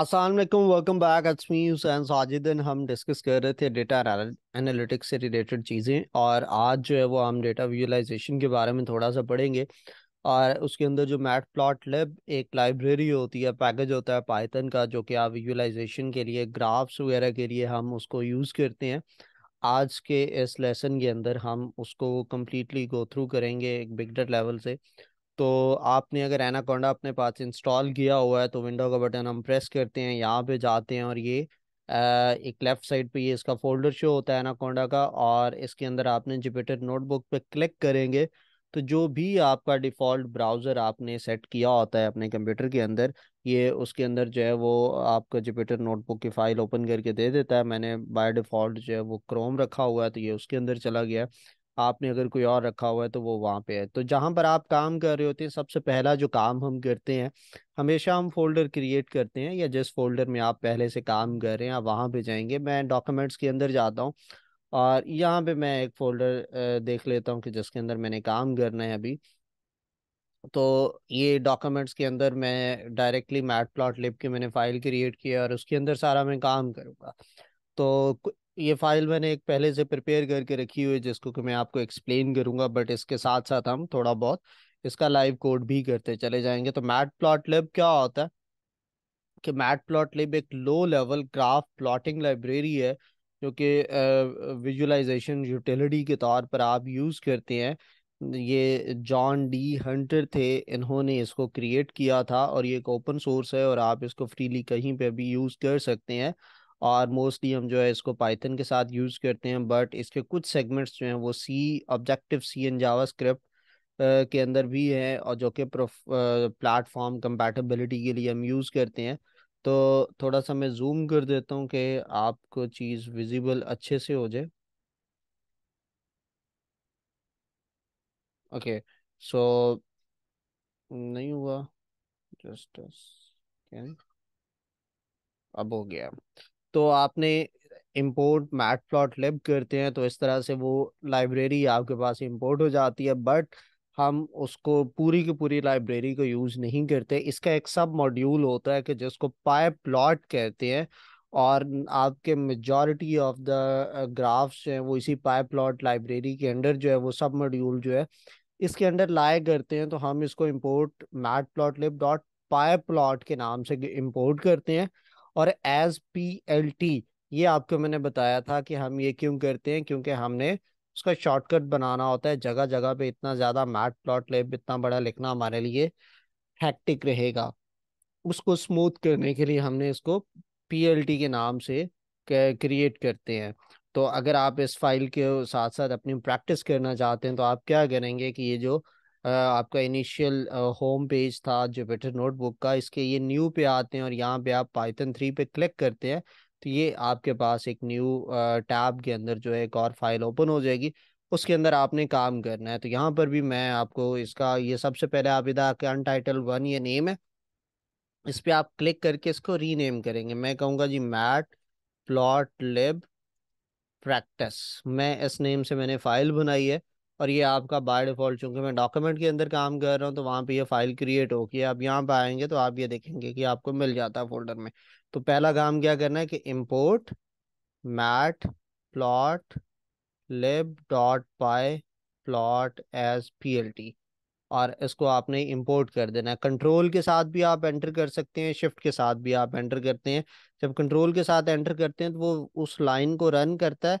असल welcome back अट्समी हुसैन साजिद हम डिस्कस कर रहे थे डेटा एनालिटिक्स से रिलेटेड चीज़ें और आज जो है वो हम डेटा विजुलाइजेशन के बारे में थोड़ा सा पढ़ेंगे और उसके अंदर जो मैट प्लॉट लेब एक लाइब्रेरी होती है पैकेज होता है पाइथन का जो कि आप विजुलाइजेशन के लिए ग्राफ्स वगैरह के लिए हम उसको यूज़ करते हैं आज के इस लेसन के अंदर हम उसको कम्प्लीटली गो थ्रू करेंगे एक बिगडर लेवल से तो आपने अगर एनाकोंडा अपने पास इंस्टॉल किया हुआ है तो विंडो का बटन हम प्रेस करते हैं यहाँ पे जाते हैं और ये एक लेफ्ट साइड पे ये इसका फोल्डर शो होता है एनाकोंडा का और इसके अंदर आपने जिपेटर नोटबुक पे क्लिक करेंगे तो जो भी आपका डिफ़ॉल्ट ब्राउज़र आपने सेट किया होता है अपने कंप्यूटर के अंदर ये उसके अंदर जो है वो आपका जिपेटर नोटबुक की फ़ाइल ओपन करके दे देता है मैंने बाय डिफ़ॉल्ट जो है वो क्रोम रखा हुआ है तो ये उसके अंदर चला गया आपने अगर कोई और रखा हुआ है तो वो वहाँ पे है तो जहाँ पर आप काम कर रहे होते हैं सबसे पहला जो काम हम करते हैं हमेशा हम फोल्डर क्रिएट करते हैं या जिस फोल्डर में आप पहले से काम कर रहे हैं आप वहाँ पे जाएंगे मैं डॉक्यूमेंट्स के अंदर जाता हूँ और यहाँ पे मैं एक फोल्डर देख लेता हूँ कि जिसके अंदर मैंने काम करना है अभी तो ये डॉक्यूमेंट्स के अंदर मैं डायरेक्टली मैट प्लॉट लिप के मैंने फाइल क्रिएट किया और उसके अंदर सारा मैं काम करूँगा तो ये फाइल मैंने एक पहले से प्रिपेयर करके रखी हुई है जिसको कि मैं आपको एक्सप्लेन करूंगा बट इसके साथ साथ हम थोड़ा बहुत इसका लाइव कोड भी करते चले जाएंगे तो मैट प्लॉट लिब क्या होता है कि मैट प्लॉट लिब एक low level graph plotting library है जो कि विजुलाइजेशन यूटिलिटी के तौर पर आप यूज़ करते हैं ये जॉन डी हंटर थे इन्होंने इसको क्रिएट किया था और ये एक ओपन सोर्स है और आप इसको फ्रीली कहीं पे भी यूज़ कर सकते हैं और मोस्टली हम जो है इसको पाइथन के साथ यूज़ करते हैं बट इसके कुछ सेगमेंट्स जो हैं वो C objective C and JavaScript के अंदर भी है और जो कि प्लेटफॉर्म कंपैटिबिलिटी के लिए हम यूज़ करते हैं तो थोड़ा सा मैं जूम कर देता हूँ कि आपको चीज़ विजिबल अच्छे से हो जाए ओके सो नहीं हुआ जस्ट अब हो गया तो आपने इम्पोर्ट मैट प्लॉट लिप करते हैं तो इस तरह से वो लाइब्रेरी आपके पास इम्पोर्ट हो जाती है बट हम उसको पूरी की पूरी लाइब्रेरी को यूज़ नहीं करते इसका एक सब मॉड्यूल होता है कि जिसको पाए प्लॉट कहते हैं और आपके मेजॉरिटी ऑफ द ग्राफ्स जो हैं वो इसी पाए प्लॉट लाइब्रेरी के अंडर जो है वो सब मॉड्यूल जो है इसके अंडर लाए करते हैं तो हम इसको import matplotlib dot pyplot के नाम से इम्पोर्ट करते हैं और एज पी एल टी ये आपको मैंने बताया था कि हम ये क्यों करते हैं क्योंकि हमने उसका शॉर्टकट बनाना होता है जगह जगह पे इतना ज़्यादा मैट प्लॉट ले इतना बड़ा लिखना हमारे लिए हैक्टिक रहेगा उसको स्मूथ करने के लिए हमने इसको पी के नाम से क्रिएट करते हैं तो अगर आप इस फाइल के साथ साथ अपनी प्रैक्टिस करना चाहते हैं तो आप क्या करेंगे कि ये जो आपका इनिशियल होम पेज था जुपिटर नोटबुक का इसके ये न्यू पे आते हैं और यहाँ पे आप पाइथन थ्री पे क्लिक करते हैं तो ये आपके पास एक न्यू टैब के अंदर जो है एक और फाइल ओपन हो जाएगी उसके अंदर आपने काम करना है तो यहाँ पर भी मैं आपको इसका ये सबसे पहले आप इधर आके अनटाइटल वन ये नेम है इस पर आप क्लिक करके इसको रीनेम करेंगे मैं कहूँगा जी मैट प्लॉट लिब प्रैक्टिस मैं इस नेम से मैंने फाइल बनाई है और ये आपका बाय डिफ़ॉल्ट चूंकि मैं डॉक्यूमेंट के अंदर काम कर रहा हूँ तो वहाँ पे ये फाइल क्रिएट होगी आप यहाँ पे आएंगे तो आप ये देखेंगे कि आपको मिल जाता है फोल्डर में तो पहला काम क्या करना है कि import matplotlib dot pyplot as P L T और इसको आपने इम्पोर्ट कर देना है कंट्रोल के साथ भी आप एंटर कर सकते हैं शिफ्ट के साथ भी आप एंटर करते हैं जब कंट्रोल के साथ एंटर करते हैं तो वो उस लाइन को रन करता है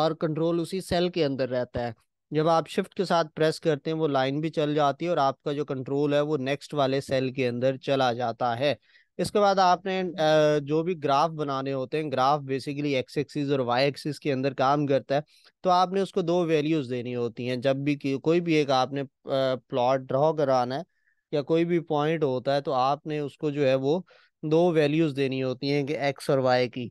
और कंट्रोल उसी सेल के अंदर रहता है जब आप शिफ्ट के साथ प्रेस करते हैं वो लाइन भी चल जाती है और आपका जो कंट्रोल है वो नेक्स्ट वाले सेल के अंदर चला जाता है इसके बाद आपने जो भी ग्राफ बनाने होते हैं ग्राफ बेसिकली एक्स एक्सिस और वाई एक्सिस के अंदर काम करता है तो आपने उसको दो वैल्यूज देनी होती हैं जब भी कोई भी एक आपने प्लॉट ड्रॉ कराना है या कोई भी पॉइंट होता है तो आपने उसको जो है वो दो वैल्यूज देनी होती हैं कि एक्स और वाई की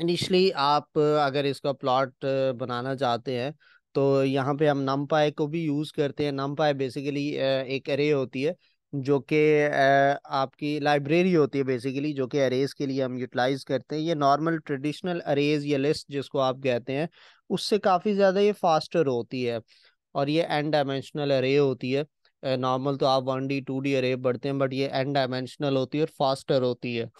इनिशली आप अगर इसका प्लॉट बनाना चाहते हैं तो यहाँ पे हम नम को भी यूज़ करते हैं नम बेसिकली एक अरे होती है जो कि आपकी लाइब्रेरी होती है बेसिकली जो कि अरेज के लिए हम यूटिलाइज करते हैं ये नॉर्मल ट्रेडिशनल अरेज या लिस्ट जिसको आप कहते हैं उससे काफ़ी ज़्यादा ये फास्टर होती है और ये एन डायमेंशनल अरे होती है नॉर्मल तो आप वन डी टू डी अरे बढ़ते हैं बट ये एन डायमेंशनल होती है और फास्टर होती है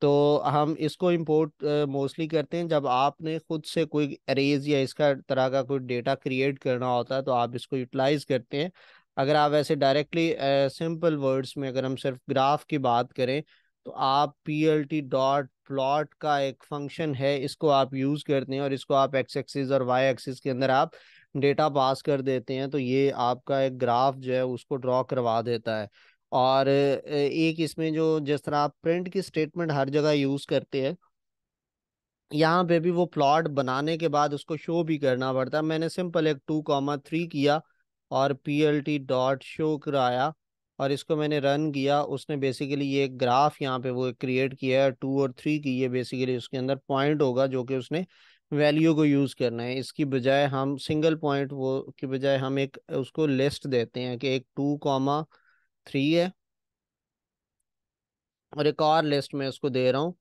तो हम इसको इम्पोर्ट मोस्टली करते हैं जब आपने खुद से कोई अरेज या इसका तरह का कोई डेटा क्रिएट करना होता है तो आप इसको यूटिलाइज करते हैं अगर आप ऐसे डायरेक्टली सिंपल वर्ड्स में अगर हम सिर्फ ग्राफ की बात करें तो आप P L T dot plot का एक फंक्शन है इसको आप यूज़ करते हैं और इसको आप एक्स एक्सिस और वाई एक्सिस के अंदर आप डेटा पास कर देते हैं तो ये आपका एक ग्राफ जो है उसको ड्रॉ करवा देता है और एक इसमें जो जिस तरह आप प्रिंट की स्टेटमेंट हर जगह यूज़ करते हैं यहाँ पे भी वो प्लॉट बनाने के बाद उसको शो भी करना पड़ता है मैंने सिंपल एक टू कॉमा थ्री किया और P L T dot show कराया और इसको मैंने रन किया उसने बेसिकली ये एक ग्राफ यहाँ पे वो क्रिएट किया है टू और थ्री की ये बेसिकली उसके अंदर पॉइंट होगा जो कि उसने वैल्यू को यूज़ करना है इसकी बजाय हम सिंगल पॉइंट वो की बजाय हम एक उसको लिस्ट देते हैं कि एक टू कॉमा थ्री है और एक और लिस्ट में इसको दे रहा हूँ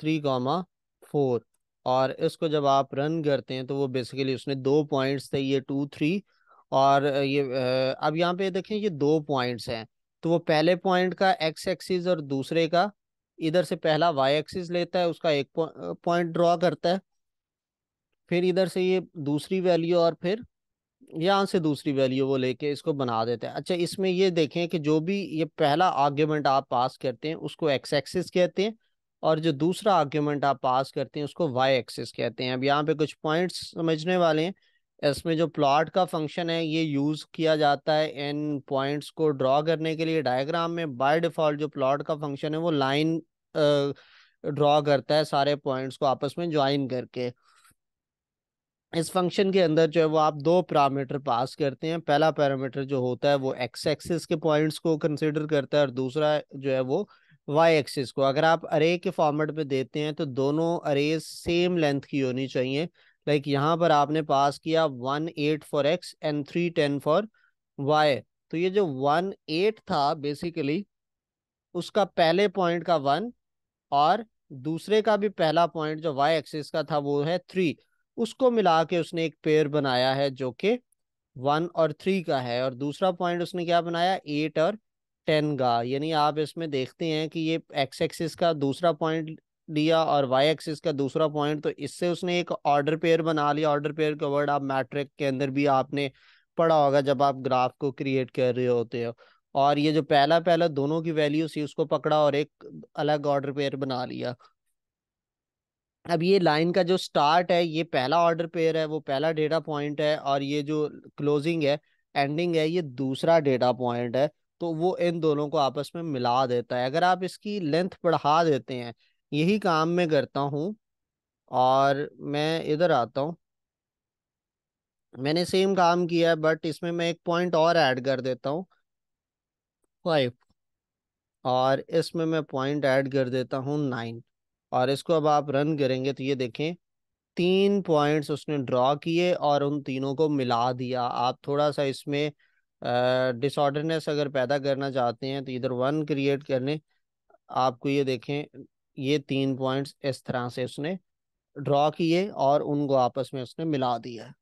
थ्री कॉमा फोर और इसको जब आप रन करते हैं तो वो बेसिकली उसने दो पॉइंट्स थे ये टू थ्री और ये अब यहाँ पे देखें ये दो पॉइंट्स हैं तो वो पहले पॉइंट का एक्स एक्सिस और दूसरे का इधर से पहला वाई एक्सिस लेता है उसका एक पॉइंट ड्रॉ करता है फिर इधर से ये दूसरी वैल्यू और फिर यहाँ से दूसरी वैल्यू वो लेके इसको बना देते हैं अच्छा इसमें ये देखें कि जो भी ये पहला आर्ग्यूमेंट आप पास करते हैं उसको एक्स एक्सिस कहते हैं और जो दूसरा आर्ग्यूमेंट आप पास करते हैं उसको वाई एक्सिस कहते हैं अब यहाँ पे कुछ पॉइंट्स समझने वाले हैं इसमें जो प्लॉट का फंक्शन है ये यूज़ किया जाता है इन पॉइंट्स को ड्रॉ करने के लिए डायग्राम में बाय डिफ़ॉल्ट जो प्लॉट का फंक्शन है वो लाइन ड्रॉ करता है सारे पॉइंट्स को आपस में ज्वाइन करके इस फंक्शन के अंदर जो है वो आप दो पैरामीटर पास करते हैं पहला पैरामीटर जो होता है वो एक्स एक्सिस के पॉइंट्स को कंसिडर करता है और दूसरा जो है वो वाई एक्सिस को अगर आप अरे के फॉर्मेट पे देते हैं तो दोनों अरे सेम लेंथ की होनी चाहिए लाइक यहाँ पर आपने पास किया one eight for X and three ten for Y तो ये जो वन एट था बेसिकली उसका पहले पॉइंट का वन और दूसरे का भी पहला पॉइंट जो वाई एक्सिस का था वो है थ्री उसको मिला के उसने एक पेयर बनाया है जो कि वन और थ्री का है और दूसरा पॉइंट उसने क्या बनाया एट और टेन का यानी आप इसमें देखते हैं कि ये एक्स एक्सिस का दूसरा पॉइंट लिया और वाई एक्सिस का दूसरा पॉइंट तो इससे उसने एक ऑर्डर पेयर बना लिया ऑर्डर पेयर का वर्ड आप मैट्रिक के अंदर भी आपने पढ़ा होगा जब आप ग्राफ को क्रिएट कर रहे होते हो और ये जो पहला पहला दोनों की वैल्यू थी उसको पकड़ा और एक अलग ऑर्डर पेयर बना लिया अब ये लाइन का जो स्टार्ट है ये पहला ऑर्डर पेयर है वो पहला डेटा पॉइंट है और ये जो क्लोजिंग है एंडिंग है ये दूसरा डेटा पॉइंट है तो वो इन दोनों को आपस में मिला देता है अगर आप इसकी लेंथ बढ़ा देते हैं यही काम मैं करता हूँ और मैं इधर आता हूँ मैंने सेम काम किया है बट इसमें मैं एक पॉइंट और ऐड कर देता हूँ फाइव और इसमें मैं पॉइंट ऐड कर देता हूँ नाइन और इसको अब आप रन करेंगे तो ये देखें तीन पॉइंट्स उसने ड्रॉ किए और उन तीनों को मिला दिया आप थोड़ा सा इसमें डिसऑर्डरनेस अगर पैदा करना चाहते हैं तो इधर वन क्रिएट करने आपको ये देखें ये तीन पॉइंट्स इस तरह से उसने ड्रॉ किए और उनको आपस में उसने मिला दिया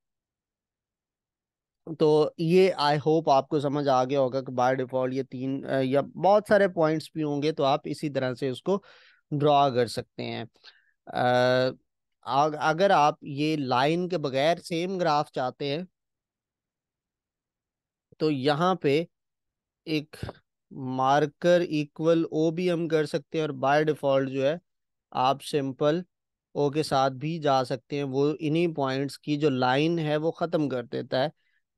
तो ये आई होप आपको समझ आ गया होगा कि बाय डिफ़ॉल्ट ये तीन या बहुत सारे पॉइंट्स भी होंगे तो आप इसी तरह से उसको ड्रॉ कर सकते हैं आ, अगर आप ये लाइन के बगैर सेम ग्राफ चाहते हैं तो यहाँ पे एक मार्कर इक्वल ओ भी हम कर सकते हैं और बाय डिफॉल्ट जो है आप सिंपल ओ के साथ भी जा सकते हैं वो इन्हीं पॉइंट्स की जो लाइन है वो ख़त्म कर देता है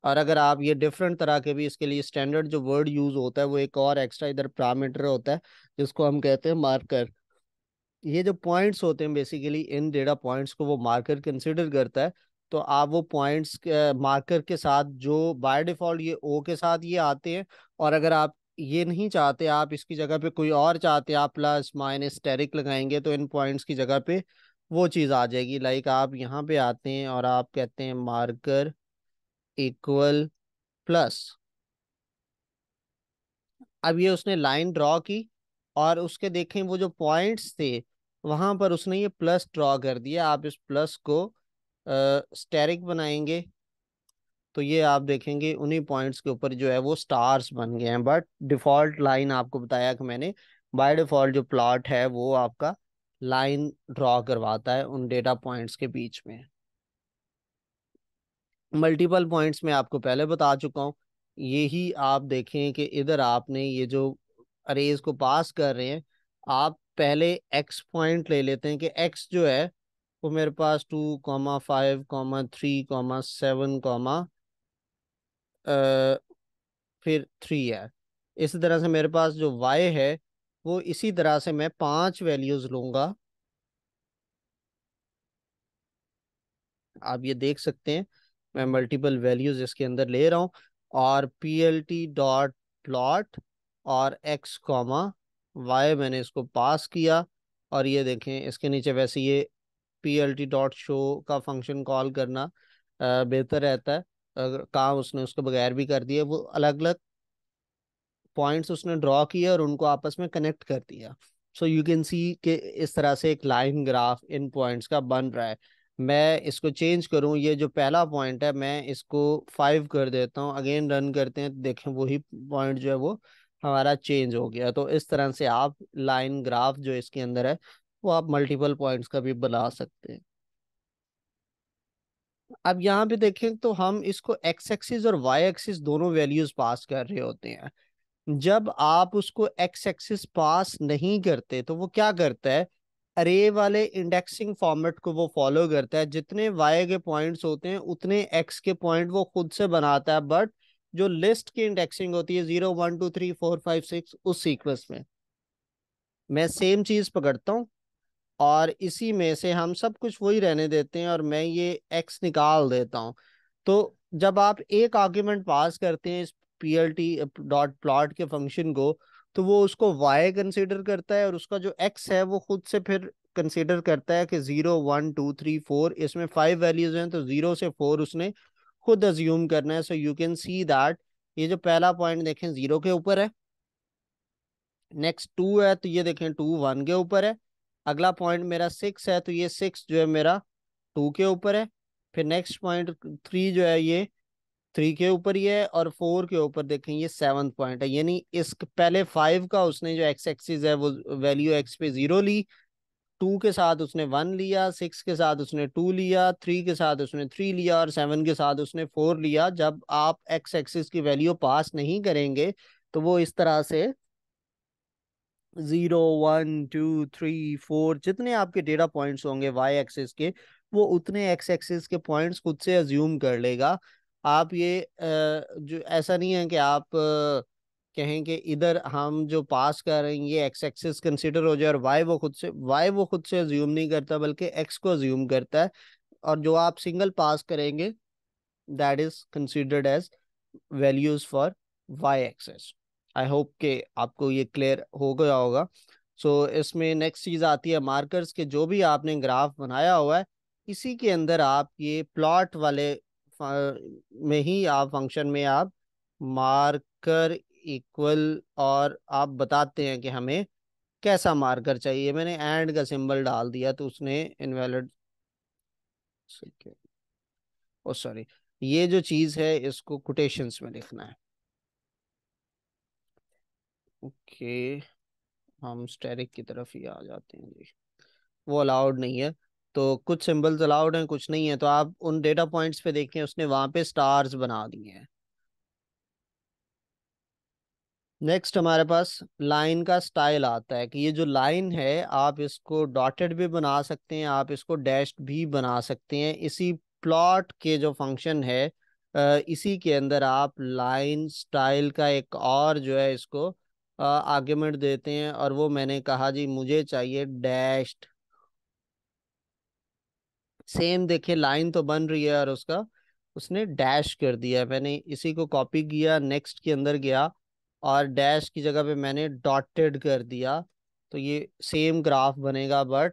और अगर आप ये डिफरेंट तरह के भी इसके लिए स्टैंडर्ड जो वर्ड यूज़ होता है वो एक और एक्स्ट्रा इधर पैरामीटर होता है जिसको हम कहते हैं मार्कर ये जो पॉइंट्स होते हैं बेसिकली इन डेटा पॉइंट्स को वो मार्कर कंसिडर करता है तो आप वो पॉइंट्स मार्कर के साथ जो बाय डिफॉल्ट ये ओ के साथ ये आते हैं और अगर आप ये नहीं चाहते आप इसकी जगह पे कोई और चाहते आप प्लस माइनस टेरिक लगाएंगे तो इन पॉइंट्स की जगह पे वो चीज़ आ जाएगी लाइक आप यहाँ पे आते हैं और आप कहते हैं मार्कर इक्वल प्लस अब ये उसने लाइन ड्रॉ की और उसके देखें वो जो पॉइंट्स थे वहां पर उसने ये प्लस ड्रॉ कर दिया आप इस प्लस को स्टेरिक बनाएंगे तो ये आप देखेंगे उन्हीं पॉइंट्स के ऊपर जो है वो स्टार्स बन गए हैं बट डिफॉल्ट लाइन आपको बताया कि मैंने बाय डिफॉल्ट जो प्लॉट है वो आपका लाइन ड्रॉ करवाता है उन डेटा पॉइंट्स के बीच में मल्टीपल पॉइंट्स में आपको पहले बता चुका हूँ यही आप देखें कि इधर आपने ये जो अरेज को पास कर रहे हैं आप पहले एक्स पॉइंट ले लेते हैं कि एक्स जो है वो मेरे पास two comma five comma three comma seven comma फिर थ्री है इसी तरह से मेरे पास जो वाई है वो इसी तरह से मैं पांच वैल्यूज़ लूँगा आप ये देख सकते हैं मैं मल्टीपल वैल्यूज़ इसके अंदर ले रहा हूँ और P L T dot plot और एक्स कॉमा वाई मैंने इसको पास किया और ये देखें इसके नीचे वैसे ये P L T dot show का फंक्शन कॉल करना बेहतर रहता है अगर काम उसने उसके बगैर भी कर दिया वो अलग अलग पॉइंट्स उसने ड्रॉ किए और उनको आपस में कनेक्ट कर दिया सो यू कैन सी के इस तरह से एक लाइन ग्राफ इन पॉइंट्स का बन रहा है मैं इसको चेंज करूं ये जो पहला पॉइंट है मैं इसको फाइव कर देता हूं अगेन रन करते हैं देखें वही पॉइंट जो है वो हमारा चेंज हो गया तो इस तरह से आप लाइन ग्राफ जो इसके अंदर है वो आप मल्टीपल पॉइंट्स का भी बना सकते हैं अब यहाँ पे देखें तो हम इसको एक्स एक्सिस और वाई एक्सिस दोनों वैल्यूज पास कर रहे होते हैं जब आप उसको एक्स एक्सिस पास नहीं करते तो वो क्या करता है अरे वाले इंडेक्सिंग फॉर्मेट को वो फॉलो करता है जितने वाई के पॉइंट्स होते हैं उतने एक्स के पॉइंट वो खुद से बनाता है बट जो लिस्ट की इंडेक्सिंग होती है zero one two three four five six उस सीक्वेंस में मैं सेम चीज पकड़ता हूँ और इसी में से हम सब कुछ वही रहने देते हैं और मैं ये एक्स निकाल देता हूँ तो जब आप एक आर्ग्यूमेंट पास करते हैं इस P L T dot plot के फंक्शन को तो वो उसको वाई कंसिडर करता है और उसका जो एक्स है वो खुद से फिर कंसिडर करता है कि zero one two three four इसमें फाइव वैल्यूज हैं तो जीरो से फोर उसने खुद अज्यूम करना है so you can see that ये जो पहला पॉइंट देखें जीरो के ऊपर है नेक्स्ट टू है तो ये देखें टू वन के ऊपर है अगला पॉइंट मेरा सिक्स है तो ये सिक्स जो है मेरा टू के ऊपर है फिर नेक्स्ट पॉइंट थ्री जो है ये थ्री के ऊपर ही है और फोर के ऊपर देखें ये सेवन पॉइंट है यानी इस पहले फाइव का उसने जो एक्स एक्सिस है वो वैल्यू एक्स पे जीरो ली टू के साथ उसने वन लिया सिक्स के साथ उसने टू लिया थ्री के साथ उसने थ्री लिया और सेवन के साथ उसने फोर लिया जब आप एक्स एक्सिस की वैल्यू पास नहीं करेंगे तो वो इस तरह से zero one two three four जितने आपके डेटा पॉइंट्स होंगे वाई एक्सिस के वो उतने एक्स एक्सिस के पॉइंट्स खुद से अज्यूम कर लेगा आप ये जो ऐसा नहीं है कि आप कहें कि इधर हम जो पास कर रहे हैं ये एक्स एक्सिस कंसिडर हो जाए और वाई वो खुद से वाई वो खुद से ज्यूम नहीं करता बल्कि एक्स को ज्यूम करता है और जो आप सिंगल पास करेंगे that is considered as values for Y axis I hope के आपको ये क्लियर हो गया होगा सो so, इसमें नेक्स्ट चीज़ आती है मार्कर्स के जो भी आपने ग्राफ बनाया हुआ है इसी के अंदर आप ये प्लॉट वाले में ही आप फंक्शन में आप मार्कर इक्वल और आप बताते हैं कि हमें कैसा मार्कर चाहिए मैंने एंड का सिंबल डाल दिया तो उसने इनवैलिड ओ सॉरी ये जो चीज है इसको कोटेशंस में लिखना है ओके हम स्टेरिक की तरफ ही आ जाते हैं जी वो अलाउड नहीं है तो कुछ सिंबल्स अलाउड हैं कुछ नहीं है तो आप उन डेटा पॉइंट्स पे देखें उसने वहाँ पे स्टार्स बना दिए हैं नेक्स्ट हमारे पास लाइन का स्टाइल आता है कि ये जो लाइन है आप इसको डॉटेड भी बना सकते हैं आप इसको डैश्ड भी बना सकते हैं इसी प्लॉट के जो फंक्शन है इसी के अंदर आप लाइन स्टाइल का एक और जो है इसको आर्ग्यूमेंट देते हैं और वो मैंने कहा जी मुझे चाहिए डैश्ड सेम देखिए लाइन तो बन रही है और उसका उसने डैश कर दिया मैंने इसी को कॉपी किया नेक्स्ट के अंदर गया और डैश की जगह पे मैंने डॉटेड कर दिया तो ये सेम ग्राफ बनेगा बट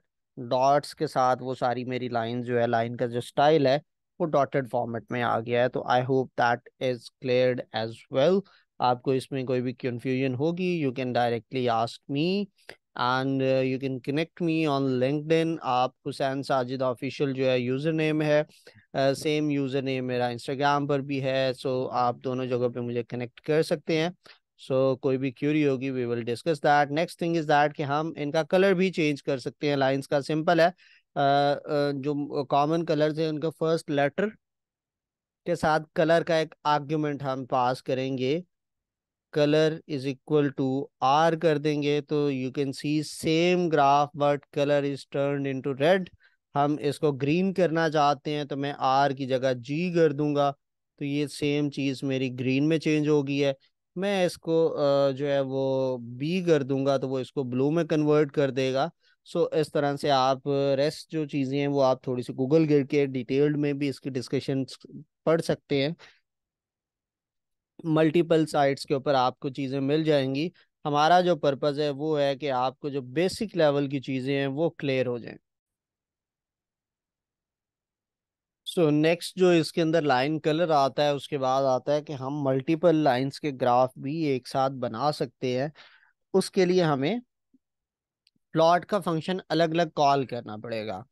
डॉट्स के साथ वो सारी मेरी लाइन जो है लाइन का जो स्टाइल है वो डॉटेड फॉर्मेट में आ गया है तो I hope that is clear as well आपको इसमें कोई भी कंफ्यूजन होगी you can directly ask me and you can connect me on LinkedIn आप हुसैन साजिद ऑफिशियल जो है यूज़र नेम है सेम यूज़र नेम मेरा इंस्टाग्राम पर भी है सो so आप दोनों जगह पे मुझे कनेक्ट कर सकते हैं सो so, कोई भी क्यूरी होगी we will discuss that next thing is that कि हम इनका कलर भी चेंज कर सकते हैं लाइंस का सिंपल है जो कॉमन कलर्स हैं उनका फर्स्ट लेटर के साथ कलर का एक आर्ग्यूमेंट हम पास करेंगे colour is equal to R कर देंगे तो you can see same graph but colour is turn into red हम इसको ग्रीन करना चाहते हैं तो मैं आर की जगह जी कर दूंगा तो ये सेम चीज़ मेरी ग्रीन में चेंज हो गई है मैं इसको जो है वो बी कर दूंगा तो वो इसको ब्लू में कन्वर्ट कर देगा सो so, इस तरह से आप रेस्ट जो चीज़ें हैं वो आप थोड़ी सी गूगल गिर के डिटेल्ड में भी इसकी डिस्कशन पढ़ सकते हैं मल्टीपल साइट्स के ऊपर आपको चीज़ें मिल जाएंगी हमारा जो पर्पज़ है वो है कि आपको जो बेसिक लेवल की चीज़ें हैं वो क्लियर हो जाएं सो so, नेक्स्ट जो इसके अंदर लाइन कलर आता है उसके बाद आता है कि हम मल्टीपल लाइंस के ग्राफ भी एक साथ बना सकते हैं उसके लिए हमें प्लॉट का फंक्शन अलग अलग कॉल करना पड़ेगा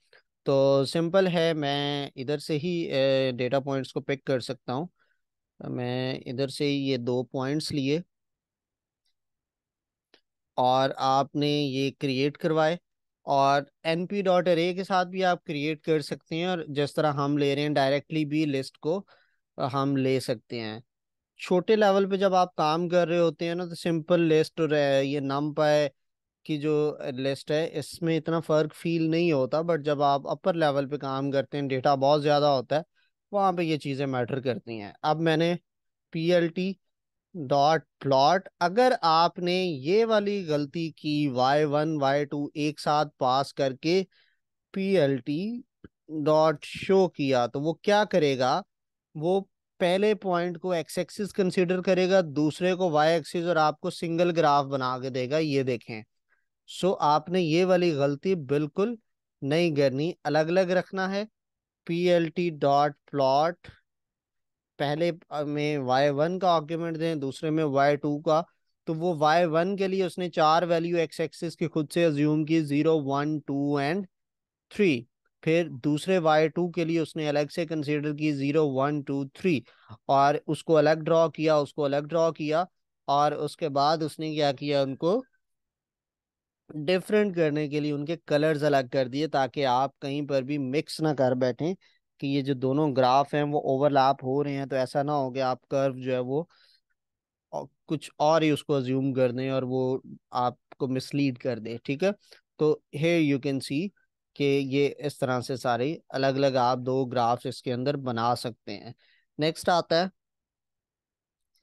तो सिंपल है मैं इधर से ही डेटा पॉइंट्स को पिक कर सकता हूँ तो मैं इधर से ही ये दो पॉइंट्स लिए और आपने ये क्रिएट करवाए और एन पी डॉट अरे के साथ भी आप क्रिएट कर सकते हैं और जिस तरह हम ले रहे हैं डायरेक्टली भी लिस्ट को हम ले सकते हैं छोटे लेवल पे जब आप काम कर रहे होते हैं ना तो सिंपल लिस्ट और ये नम पाए की जो लिस्ट है इसमें इतना फ़र्क फील नहीं होता बट जब आप अपर लेवल पे काम करते हैं डेटा बहुत ज़्यादा होता है वहाँ पे ये चीज़ें मैटर करती हैं अब मैंने P L T dot plot अगर आपने ये वाली गलती की वाई वन वाई टू एक साथ पास करके P L T dot show किया तो वो क्या करेगा वो पहले पॉइंट को एक्स एक्सिस कंसिडर करेगा दूसरे को वाई एक्सिस और आपको सिंगल ग्राफ बना के देगा ये देखें सो so, आपने ये वाली गलती बिल्कुल नहीं करनी अलग अलग रखना है P L T dot plot पहले में वाई वन का आर्ग्यूमेंट दें दूसरे में वाई टू का तो वो वाई वन के लिए उसने चार वैल्यू एक्स एक्सिस की खुद से अज्यूम की zero one two and three फिर दूसरे वाई टू के लिए उसने अलग से कंसीडर की जीरो वन टू थ्री और उसको अलग ड्रॉ किया उसको अलग ड्रॉ किया और उसके बाद उसने क्या किया उनको डिफरेंट करने के लिए उनके कलर्स अलग कर दिए ताकि आप कहीं पर भी मिक्स ना कर बैठें कि ये जो दोनों ग्राफ हैं वो ओवरलैप हो रहे हैं तो ऐसा ना हो कि आप कर्व जो है वो कुछ और ही उसको ज्यूम कर दें और वो आपको मिसलीड कर दे ठीक है तो हे यू कैन सी कि ये इस तरह से सारे अलग अलग आप दो ग्राफ्स इसके अंदर बना सकते हैं नेक्स्ट आता है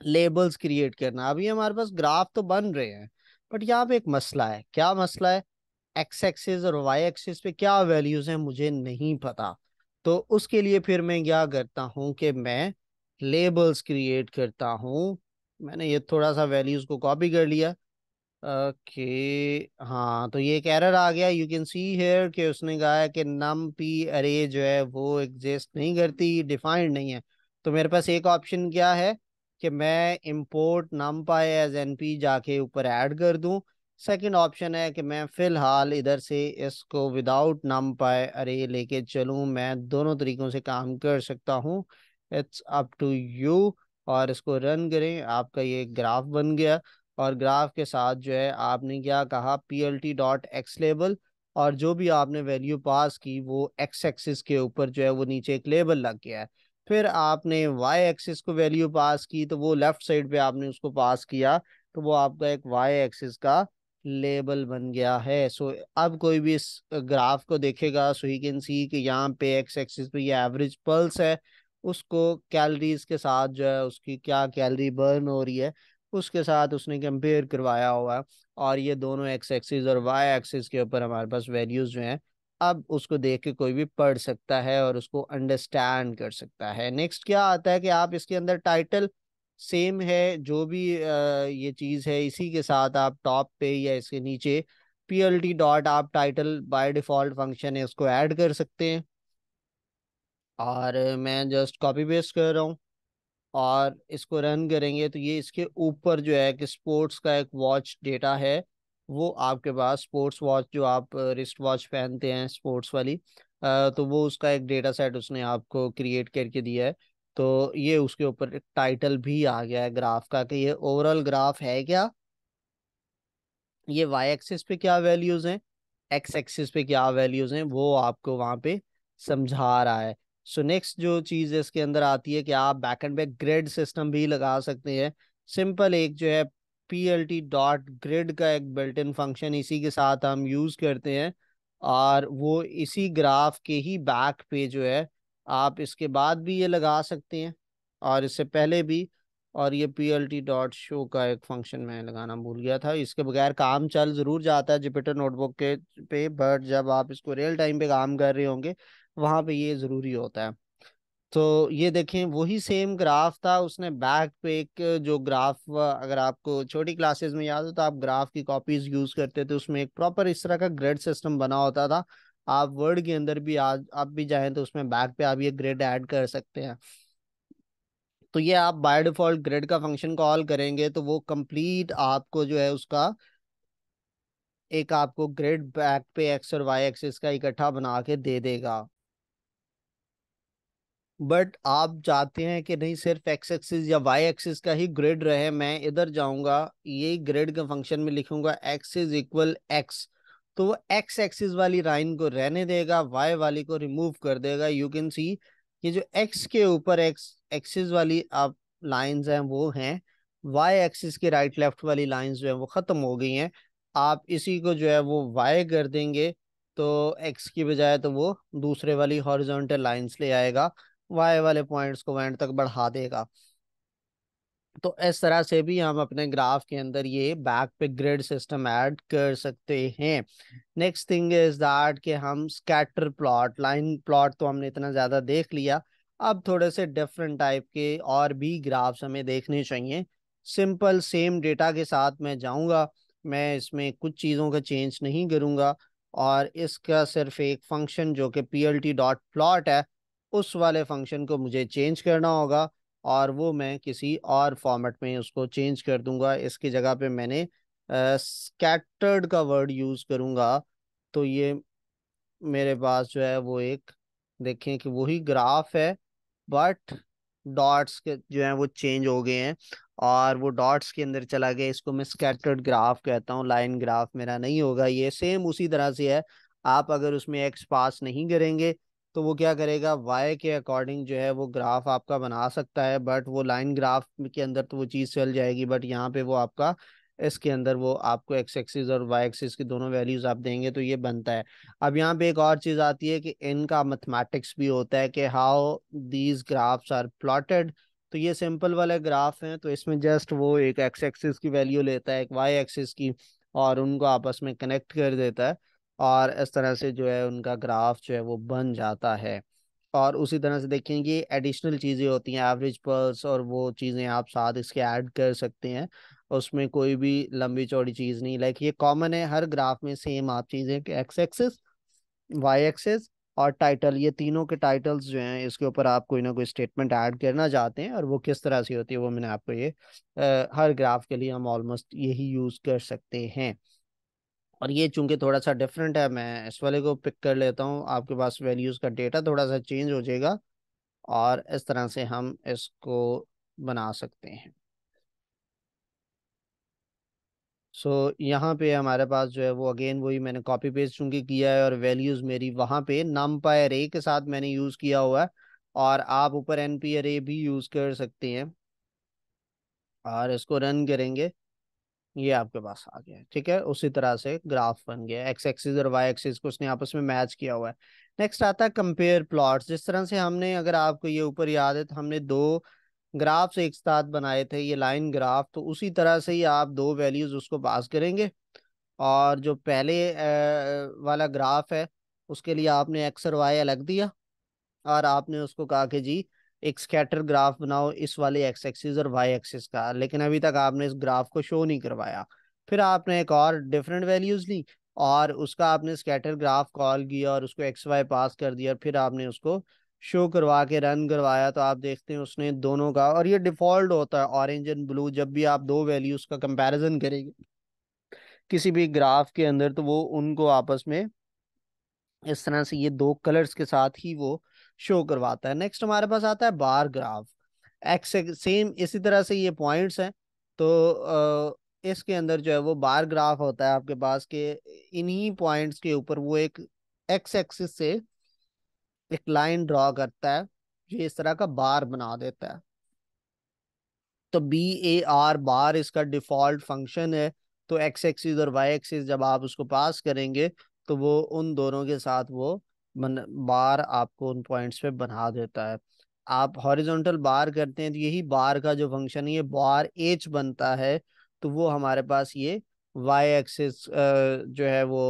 लेबल्स क्रिएट करना अभी हमारे पास ग्राफ तो बन रहे हैं बट यहाँ पे एक मसला है क्या मसला है एक्स एक्सिस और वाई एक्सिस पे क्या वैल्यूज हैं मुझे नहीं पता तो उसके लिए फिर मैं क्या करता हूँ कि मैं लेबल्स क्रिएट करता हूँ मैंने ये थोड़ा सा वैल्यूज़ को कॉपी कर लिया ओके हाँ तो ये एक एरर आ गया यू कैन सी हेयर कि उसने कहा है कि नम पी अरे जो है वो एग्जिस्ट नहीं करती डिफाइंड नहीं है तो मेरे पास एक ऑप्शन क्या है कि मैं इम्पोर्ट नम पाए एज एन पी जाके ऊपर ऐड कर दूँ सेकंड ऑप्शन है कि मैं फ़िलहाल इधर से इसको विदाउट नम पाए अरे लेके चलूँ मैं दोनों तरीक़ों से काम कर सकता हूँ इट्स अप टू यू और इसको रन करें आपका ये ग्राफ बन गया और ग्राफ के साथ जो है आपने क्या कहा P L T dot X label और जो भी आपने वैल्यू पास की वो एक्स एक्सिस के ऊपर जो है वो नीचे एक लेबल लग गया है फिर आपने वाई एक्सिस को वैल्यू पास की तो वो लेफ्ट साइड पे आपने उसको पास किया तो वो आपका एक वाई एक्सिस का लेबल बन गया है सो so, अब कोई भी इस ग्राफ को देखेगा सो ही कैन सी कि यहाँ पे एक्स एक्सिस पे ये एवरेज पल्स है उसको कैलरीज के साथ जो है उसकी क्या कैलरी बर्न हो रही है उसके साथ उसने कंपेयर करवाया हुआ है और ये दोनों एक्स एक्सिस और वाई एक्सिस के ऊपर हमारे पास वैल्यूज़ जो हैं अब उसको देख के कोई भी पढ़ सकता है और उसको अंडरस्टैंड कर सकता है नेक्स्ट क्या आता है कि आप इसके अंदर टाइटल सेम है जो भी ये चीज़ है इसी के साथ आप टॉप पे या इसके नीचे पी एल टी डॉट आप टाइटल बाय डिफ़ॉल्ट फंक्शन है इसको ऐड कर सकते हैं और मैं जस्ट कॉपी पेस्ट कर रहा हूँ और इसको रन करेंगे तो ये इसके ऊपर जो है कि स्पोर्ट्स का एक वॉच डेटा है वो आपके पास स्पोर्ट्स वॉच जो आप रिस्ट वॉच पहनते हैं स्पोर्ट्स वाली तो वो उसका एक डेटा सेट उसने आपको क्रिएट करके दिया है तो ये उसके ऊपर टाइटल भी आ गया है ग्राफ का कि ये ओवरऑल ग्राफ है क्या ये वाई एक्सिस पे क्या वैल्यूज हैं एक्स एक्सिस पे क्या वैल्यूज हैं वो आपको वहाँ पे समझा रहा है सो नेक्स्ट जो चीज़ इसके अंदर आती है कि आप back end back grid system भी लगा सकते हैं सिंपल एक जो है P L T dot grid का एक बिल्ट इन फंक्शन इसी के साथ हम यूज़ करते हैं और वो इसी ग्राफ के ही बैक पे जो है आप इसके बाद भी ये लगा सकते हैं और इससे पहले भी और ये P L T dot show का एक फंक्शन मैं लगाना भूल गया था इसके बगैर काम चल ज़रूर जाता है जुपिटर नोटबुक के पे बट जब आप इसको रियल टाइम पे काम कर रहे होंगे वहाँ पे ये ज़रूरी होता है तो ये देखें वही सेम ग्राफ था उसने बैक पे एक जो ग्राफ अगर आपको छोटी क्लासेस में याद हो तो आप ग्राफ की कॉपीज यूज़ करते थे उसमें एक प्रॉपर इस तरह का ग्रेड सिस्टम बना होता था आप वर्ड के अंदर भी आज आप भी जाएं तो उसमें बैक पे आप ये ग्रेड ऐड कर सकते हैं तो ये आप बाय डिफॉल्ट ग्रेड का फंक्शन कॉल करेंगे तो वो कंप्लीट आपको जो है उसका एक आपको ग्रेड बैक पे एक्स और वाई एक्सिस का इकट्ठा बना के दे देगा बट आप चाहते हैं कि नहीं सिर्फ एक्स एक्सिस या वाई एक्सिस का ही ग्रेड रहे मैं इधर जाऊंगा ये ग्रेड के फंक्शन में लिखूंगा एक्स इज इक्वल एक्स तो वो एक्स एक्सिस वाली लाइन को रहने देगा वाई वाली को रिमूव कर देगा यू कैन सी ये जो एक्स के ऊपर एक्स एक्सिस वाली आप लाइंस हैं वो हैं वाई एक्सिस की राइट लेफ्ट वाली लाइंस जो हैं वो ख़त्म हो गई हैं आप इसी को जो है वो वाई कर देंगे तो एक्स की बजाय तो वो दूसरे वाली हॉरिजॉन्टल लाइंस ले आएगा वाई वाले पॉइंट्स को एंड तक बढ़ा देगा तो इस तरह से भी हम अपने ग्राफ के अंदर ये बैक पे ग्रिड सिस्टम ऐड कर सकते हैं नेक्स्ट थिंग इज दैट कि हम स्कैटर प्लॉट लाइन प्लॉट तो हमने इतना ज़्यादा देख लिया अब थोड़े से डिफरेंट टाइप के और भी ग्राफ्स हमें देखने चाहिए सिंपल सेम डेटा के साथ मैं जाऊंगा मैं इसमें कुछ चीज़ों का चेंज नहीं करूंगा और इसका सिर्फ एक फंक्शन जो कि P L T dot plot है उस वाले फंक्शन को मुझे चेंज करना होगा और वो मैं किसी और फॉर्मेट में उसको चेंज कर दूंगा इसकी जगह पे मैंने स्कैटर्ड uh, का वर्ड यूज़ करूंगा तो ये मेरे पास जो है वो एक देखें कि वही ग्राफ है बट डॉट्स के जो है वो चेंज हो गए हैं और वो डॉट्स के अंदर चला गया इसको मैं स्कैटर्ड ग्राफ कहता हूँ लाइन ग्राफ मेरा नहीं होगा ये सेम उसी तरह से है आप अगर उसमें एक्स पास नहीं करेंगे तो वो क्या करेगा वाई के अकॉर्डिंग जो है वो ग्राफ आपका बना सकता है बट वो लाइन ग्राफ के अंदर तो वो चीज़ चल जाएगी बट यहाँ पे वो आपका इसके अंदर वो आपको एक्स एक्सिस और वाई एक्सिस की दोनों वैल्यूज आप देंगे तो ये बनता है अब यहाँ पे एक और चीज़ आती है कि इनका मैथमेटिक्स भी होता है कि how these graphs are plotted तो ये सिंपल वाले ग्राफ हैं तो इसमें जस्ट वो एक एक्स एक्सिस की वैल्यू लेता है एक वाई एक्सिस की और उनको आपस में कनेक्ट कर देता है और इस तरह से जो है उनका ग्राफ जो है वो बन जाता है और उसी तरह से देखेंगे एडिशनल चीज़ें होती हैं एवरेज पर्स और वो चीज़ें आप साथ इसके ऐड कर सकते हैं उसमें कोई भी लंबी चौड़ी चीज़ नहीं लाइक ये कॉमन है हर ग्राफ में सेम आप चीज़ें एक्स एक्सेस वाई एक्सेस और टाइटल ये तीनों के टाइटल्स जो हैं इसके ऊपर आप कोई ना कोई स्टेटमेंट ऐड करना चाहते हैं और वो किस तरह से होती है वो मैंने आपको ये आ, हर ग्राफ के लिए हम ऑलमोस्ट यही यूज़ कर सकते हैं और ये चूंकि थोड़ा सा डिफरेंट है मैं इस वाले को पिक कर लेता हूँ आपके पास वैल्यूज़ का डेटा थोड़ा सा चेंज हो जाएगा और इस तरह से हम इसको बना सकते हैं सो so, यहाँ पे हमारे पास जो है वो अगेन वही मैंने कॉपी पेस्ट चूंकि किया है और वैल्यूज़ मेरी वहाँ पे नम पायर ए के साथ मैंने यूज़ किया हुआ है और आप ऊपर एन पी ए भी यूज़ कर सकते हैं और इसको रन करेंगे ये आपके पास आ गया ठीक है उसी तरह से ग्राफ बन गया एक्स एक्सिस और वाई एक्सिस को उसने आपस में मैच किया हुआ है नेक्स्ट आता है कंपेयर प्लॉट जिस तरह से हमने अगर आपको ये ऊपर याद है तो हमने दो ग्राफ्स एक साथ बनाए थे ये लाइन ग्राफ तो उसी तरह से ही आप दो वैल्यूज उसको पास करेंगे और जो पहले वाला ग्राफ है उसके लिए आपने एक्स और वाई अलग दिया और आपने उसको कहा कि जी एक स्कैटर ग्राफ बनाओ इस वाले एक्स एक्सिस और वाई एक्सिस का लेकिन अभी तक आपने इस ग्राफ को शो नहीं करवाया फिर आपने एक और डिफरेंट वैल्यूज ली और उसका आपने स्कैटर ग्राफ कॉल किया और उसको एक्स वाई पास कर दिया और फिर आपने उसको शो करवा के रन करवाया तो आप देखते हैं उसने दोनों का और ये डिफॉल्ट होता है ऑरेंज एंड ब्लू जब भी आप दो वैल्यूज का कंपैरिजन करेंगे किसी भी ग्राफ के अंदर तो वो उनको आपस में इस तरह से ये दो कलर्स के साथ ही वो शो करवाता है नेक्स्ट हमारे पास आता है बार ग्राफ एक्स सेम इसी तरह से ये पॉइंट्स हैं तो इसके अंदर जो है वो बार ग्राफ होता है आपके पास के इन्हीं पॉइंट्स के ऊपर वो एक एक्स एक्सिस से एक लाइन ड्रॉ करता है जो इस तरह का बार बना देता है तो बी ए आर बार इसका डिफॉल्ट फंक्शन है तो एक्स एक्सिस और वाई एक्सिस जब आप उसको पास करेंगे तो वो उन दोनों के साथ वो बन बार आपको उन पॉइंट्स पे बना देता है आप हॉरिजॉन्टल बार करते हैं तो यही बार का जो फंक्शन ये बार एच बनता है तो वो हमारे पास ये वाई एक्सिस जो है वो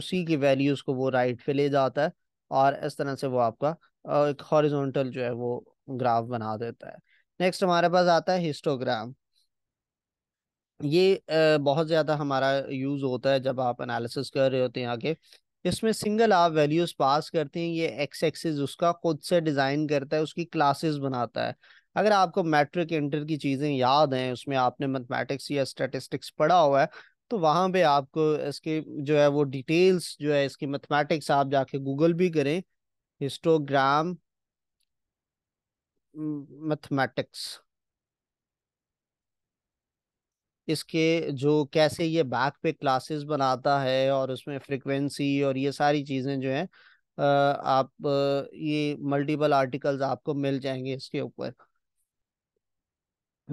उसी की वैल्यूज़ को वो राइट right पे ले जाता है और इस तरह से वो आपका एक हॉरिजॉन्टल जो है वो ग्राफ बना देता है नेक्स्ट हमारे पास आता है हिस्टोग्राम ये बहुत ज़्यादा हमारा यूज़ होता है जब आप एनालिसिस कर रहे होते हैं आगे इसमें सिंगल आप वैल्यूज पास करते हैं ये एक्स एक्सिस उसका खुद से डिजाइन करता है उसकी क्लासेस बनाता है अगर आपको मैट्रिक इंटर की चीजें याद हैं उसमें आपने मैथमेटिक्स या स्टेटिस्टिक्स पढ़ा हुआ है तो वहां पे आपको इसके जो है वो डिटेल्स जो है इसकी मैथमेटिक्स आप जाके गूगल भी करें हिस्टोग्राम मैथमेटिक्स इसके जो कैसे ये बैक पे क्लासेस बनाता है और उसमें फ्रिक्वेंसी और ये सारी चीज़ें जो हैं आप ये मल्टीपल आर्टिकल्स आपको मिल जाएंगे इसके ऊपर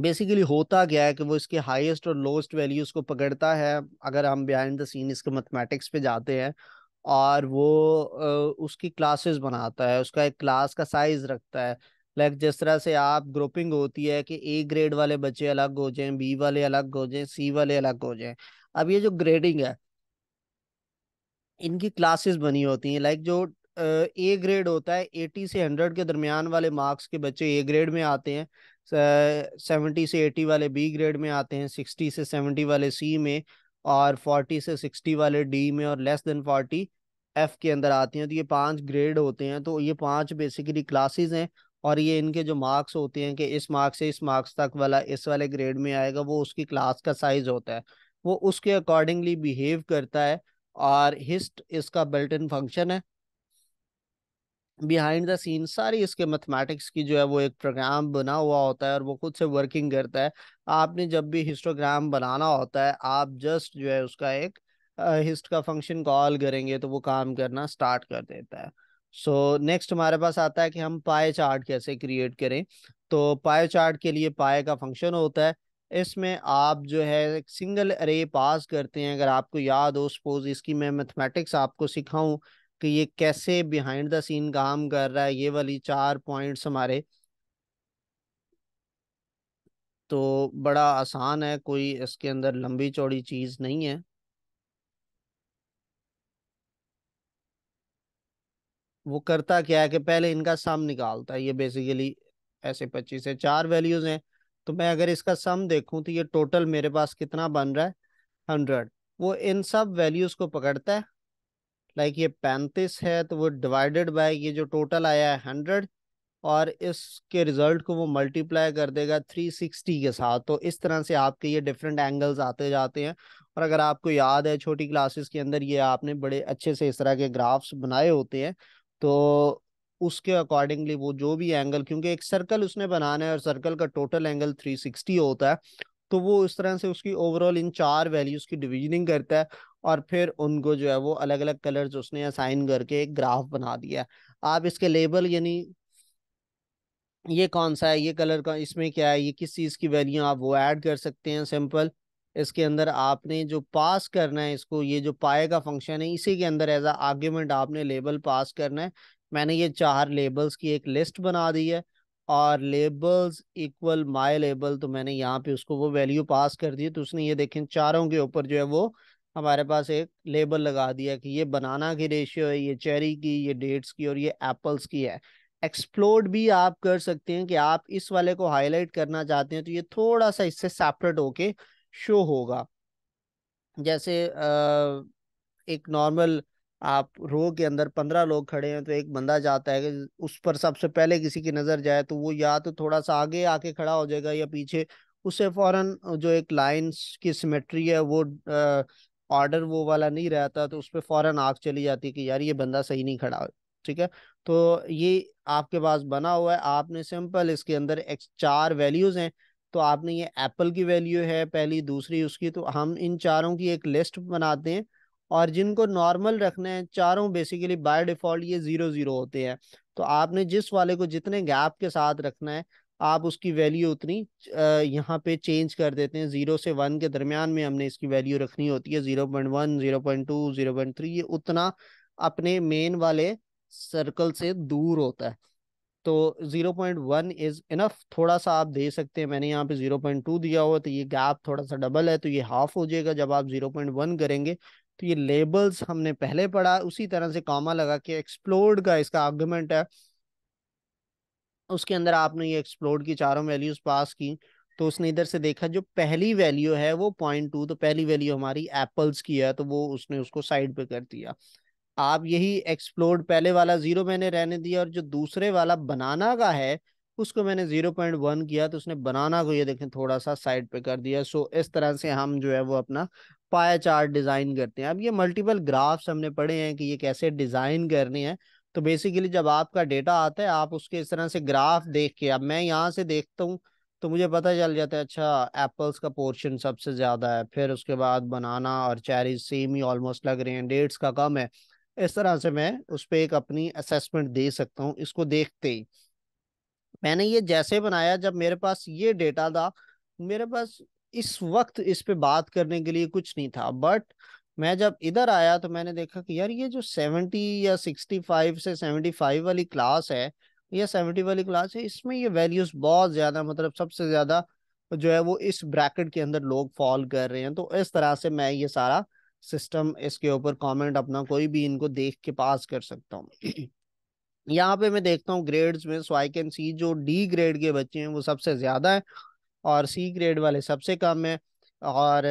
बेसिकली होता क्या है कि वो इसके हाईएस्ट और लोएस्ट वैल्यूज़ को पकड़ता है अगर हम बिहाइंड द सीन इसके मैथमेटिक्स पे जाते हैं और वो उसकी क्लासेस बनाता है उसका एक क्लास का साइज रखता है लाइक जिस तरह से आप ग्रुपिंग होती है कि ए ग्रेड वाले बच्चे अलग हो जाएं बी वाले अलग हो जाएं सी वाले अलग हो जाएं अब ये जो ग्रेडिंग है इनकी क्लासेस बनी होती हैं लाइक जो ए ग्रेड होता है एटी से हंड्रेड के दरमियान वाले मार्क्स के बच्चे ए ग्रेड में आते हैं सेवेंटी से एटी वाले बी ग्रेड में आते हैं सिक्सटी से सेवेंटी वाले सी में और फोर्टी से सिक्सटी वाले डी में और लेस देन फोर्टी एफ के अंदर आती हैं तो ये पांच ग्रेड होते हैं तो ये पांच बेसिकली क्लासेस हैं और ये इनके जो मार्क्स होते हैं कि इस मार्क्स से इस मार्क्स तक वाला इस वाले ग्रेड में आएगा वो उसकी क्लास का साइज होता है वो उसके अकॉर्डिंगली बिहेव करता है और हिस्ट इसका बिल्ट इन फंक्शन है बिहाइंड द सीन सारी इसके मैथमेटिक्स की जो है वो एक प्रोग्राम बना हुआ होता है और वो खुद से वर्किंग करता है आपने जब भी हिस्टोग्राम बनाना होता है आप जस्ट जो है उसका एक हिस्ट का फंक्शन कॉल करेंगे तो वो काम करना स्टार्ट कर देता है सो so, नेक्स्ट हमारे पास आता है कि हम पाए चार्ट कैसे क्रिएट करें तो पाए चार्ट के लिए पाए का फंक्शन होता है इसमें आप जो है सिंगल अरे पास करते हैं अगर आपको याद हो सपोज इसकी मैं मैथमेटिक्स आपको सिखाऊं कि ये कैसे बिहाइंड द सीन काम कर रहा है ये वाली चार पॉइंट्स हमारे तो बड़ा आसान है कोई इसके अंदर लंबी चौड़ी चीज़ नहीं है वो करता क्या है कि पहले इनका सम निकालता है ये बेसिकली ऐसे पच्चीस है चार वैल्यूज हैं तो मैं अगर इसका सम देखूं तो ये टोटल मेरे पास कितना बन रहा है हंड्रेड वो इन सब वैल्यूज को पकड़ता है लाइक ये पैंतीस है तो वो डिवाइडेड बाय ये जो टोटल आया है हंड्रेड और इसके रिजल्ट को वो मल्टीप्लाई कर देगा थ्री सिक्सटी के साथ तो इस तरह से आपके ये डिफरेंट एंगल्स आते जाते हैं और अगर आपको याद है छोटी क्लासेस के अंदर ये आपने बड़े अच्छे से इस तरह के ग्राफ्स बनाए होते हैं तो उसके अकॉर्डिंगली वो जो भी एंगल क्योंकि एक सर्कल उसने बनाना है और सर्कल का टोटल एंगल 360 होता है तो वो इस तरह से उसकी ओवरऑल इन चार वैल्यूज की डिविजनिंग करता है और फिर उनको जो है वो अलग अलग कलर्स उसने असाइन करके एक ग्राफ बना दिया है आप इसके लेबल यानी ये कौन सा है ये कलर का इसमें क्या है ये किस चीज़ की वैल्यू आप वो ऐड कर सकते हैं सिंपल इसके अंदर आपने जो पास करना है इसको ये जो पाए का फंक्शन है इसी के अंदर एज आर्ग्यूमेंट आपने लेबल पास करना है मैंने ये चार लेबल्स की एक लिस्ट बना दी है और लेबल्स इक्वल माय लेबल तो मैंने यहाँ पे उसको वो वैल्यू पास कर दी तो उसने ये देखें चारों के ऊपर जो है वो हमारे पास एक लेबल लगा दिया कि ये बनाना की रेशियो है ये चेरी की ये डेट्स की और ये एप्पल्स की है एक्सप्लोर भी आप कर सकते हैं कि आप इस वाले को हाईलाइट करना चाहते हैं तो ये थोड़ा सा इससे सेपरेट होके शो होगा जैसे एक नॉर्मल आप रो के अंदर पंद्रह लोग खड़े हैं तो एक बंदा जाता है कि उस पर सबसे पहले किसी की नज़र जाए तो वो या तो थोड़ा सा आगे आके खड़ा हो जाएगा या पीछे उससे फौरन जो एक लाइंस की सिमेट्री है वो ऑर्डर वो वाला नहीं रहता तो उस पर फौरन आग चली जाती कि यार ये बंदा सही नहीं खड़ा हो ठीक है तो ये आपके पास बना हुआ है आपने सिंपल इसके अंदर एक चार वैल्यूज़ हैं तो आपने ये एप्पल की वैल्यू है पहली दूसरी उसकी तो हम इन चारों की एक लिस्ट बनाते हैं और जिनको नॉर्मल रखना है चारों बेसिकली बाय डिफॉल्ट ये जीरो जीरो होते हैं तो आपने जिस वाले को जितने गैप के साथ रखना है आप उसकी वैल्यू उतनी यहाँ पे चेंज कर देते हैं जीरो से वन के दरमियान में हमने इसकी वैल्यू रखनी होती है zero point one zero point two zero point three ये उतना अपने मेन वाले सर्कल से दूर होता है तो 0.1 इज इनफ थोड़ा सा आप दे सकते हैं मैंने यहाँ पे 0.2 दिया हुआ तो ये गैप थोड़ा सा डबल है तो ये हाफ तो हो जाएगा जब आप 0.1 करेंगे तो ये लेबल्स हमने पहले पढ़ा उसी तरह से कॉमा लगा के एक्सप्लोर्ड का इसका आर्गूमेंट है उसके अंदर आपने ये एक्सप्लोर्ड की चारों वैल्यूज पास की तो उसने इधर से देखा जो पहली वैल्यू है वो पॉइंट टू तो पहली वैल्यू हमारी एप्पल्स की है तो वो उसने उसको साइड पे कर दिया आप यही एक्सप्लोर्ड पहले वाला जीरो मैंने रहने दिया और जो दूसरे वाला बनाना का है उसको मैंने जीरो पॉइंट वन किया तो उसने बनाना को ये देखें थोड़ा सा साइड पे कर दिया सो इस तरह से हम जो है वो अपना पाया चार्ट डिज़ाइन करते हैं अब ये मल्टीपल ग्राफ्स हमने पढ़े हैं कि ये कैसे डिज़ाइन करनी है तो बेसिकली जब आपका डेटा आता है आप उसके इस तरह से ग्राफ देख के अब मैं यहाँ से देखता हूँ तो मुझे पता चल जाता है अच्छा एप्पल्स का पोर्शन सबसे ज़्यादा है फिर उसके बाद बनाना और चेरीज सेम ही ऑलमोस्ट लग रहे हैं डेट्स का कम है इस तरह से मैं उस पर एक अपनी असेसमेंट दे सकता हूँ इसको देखते ही मैंने ये जैसे बनाया जब मेरे पास ये डेटा था मेरे पास इस वक्त इस पे बात करने के लिए कुछ नहीं था बट मैं जब इधर आया तो मैंने देखा कि यार ये जो सेवेंटी या सिक्सटी फाइव से सेवेंटी फाइव वाली क्लास है या सेवेंटी वाली क्लास है इसमें ये वैल्यूज बहुत ज़्यादा मतलब सबसे ज़्यादा जो है वो इस ब्रैकेट के अंदर लोग फॉल कर रहे हैं तो इस तरह से मैं ये सारा सिस्टम इसके ऊपर कमेंट अपना कोई भी इनको देख के पास कर सकता हूँ यहाँ पे मैं देखता हूँ ग्रेड्स में सो आई कैन सी जो डी ग्रेड के बच्चे हैं वो सबसे ज़्यादा है और सी ग्रेड वाले सबसे कम है और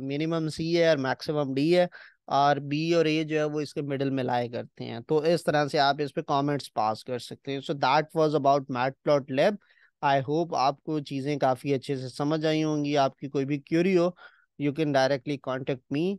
मिनिमम सी है और मैक्सिमम डी है और बी और ए जो है वो इसके मिडिल में लाए करते हैं तो इस तरह से आप इस पर कॉमेंट्स पास कर सकते हैं so that was about matplotlib I hope आपको चीज़ें काफ़ी अच्छे से समझ आई होंगी आपकी कोई भी क्यूरी हो you can directly contact me